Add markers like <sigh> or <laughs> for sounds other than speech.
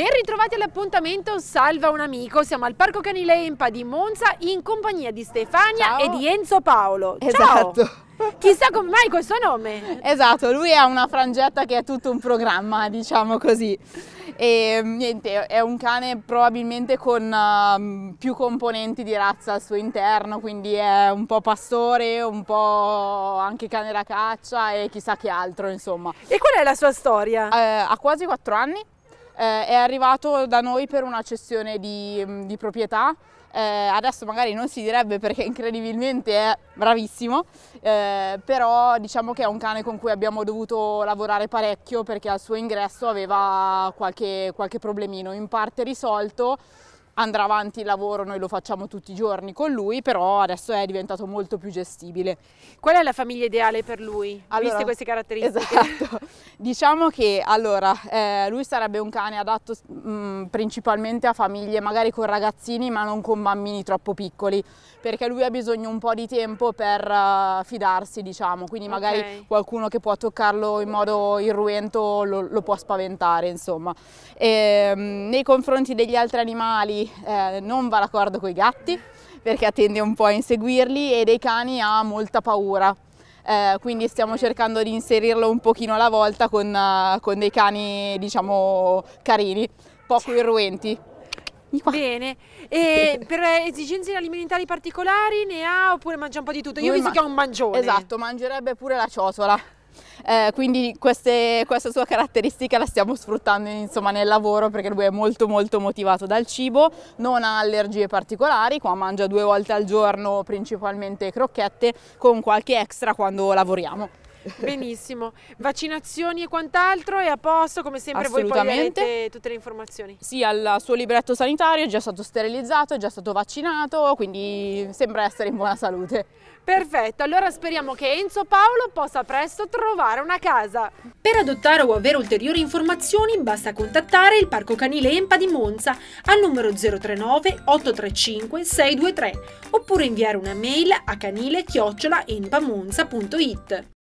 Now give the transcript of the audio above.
Ben ritrovati all'appuntamento Salva un amico, siamo al Parco Canilempa di Monza in compagnia di Stefania Ciao. e di Enzo Paolo. Ciao. Esatto. <laughs> Chissà come mai questo nome. Esatto, lui ha una frangetta che è tutto un programma, diciamo così. E mm, niente, è un cane probabilmente con uh, più componenti di razza al suo interno, quindi è un po' pastore, un po' anche cane da caccia e chissà che altro, insomma. E qual è la sua storia? Uh, ha quasi 4 anni eh, è arrivato da noi per una cessione di, mm, di proprietà, eh, adesso magari non si direbbe perché incredibilmente è bravissimo, eh, però diciamo che è un cane con cui abbiamo dovuto lavorare parecchio perché al suo ingresso aveva qualche, qualche problemino, in parte risolto, andrà avanti il lavoro, noi lo facciamo tutti i giorni con lui, però adesso è diventato molto più gestibile. Qual è la famiglia ideale per lui, allora, viste queste caratteristiche? Esatto, <laughs> diciamo che allora, eh, lui sarebbe un cane adatto mh, mm, principalmente a famiglie, magari con ragazzini, ma non con bambini troppo piccoli, perché lui ha bisogno un po' di tempo per uh, fidarsi, diciamo, quindi magari okay. qualcuno che può toccarlo in modo irruento lo, lo può spaventare, insomma. E, ehm, mh, nei confronti degli altri animali eh, non va d'accordo con i gatti perché tende un po' a inseguirli e dei cani ha molta paura. Eh, quindi stiamo cercando di inserirlo un pochino alla volta con, uh, con dei cani diciamo carini, poco irruenti. Bene, e per esigenze alimentari particolari ne ha oppure mangia un po' di tutto? Io Lui visto che è un mangione. Esatto, mangerebbe pure la ciotola. Eh, quindi queste, questa sua caratteristica la stiamo sfruttando insomma, nel lavoro perché lui è molto molto motivato dal cibo, non ha allergie particolari, qua mangia due volte al giorno principalmente crocchette con qualche extra quando lavoriamo. <laughs> Benissimo. Vaccinazioni e quant'altro è a posto, come sempre voi poi avete tutte le informazioni. Sì, al suo libretto sanitario è già stato sterilizzato, è già stato vaccinato, quindi sembra essere in buona salute. Perfetto, allora speriamo che Enzo Paolo possa presto trovare una casa. Per adottare o avere ulteriori informazioni basta contattare il Parco Canile Empa di Monza al numero 039 835 623 oppure inviare una mail a canile-empamonza.it.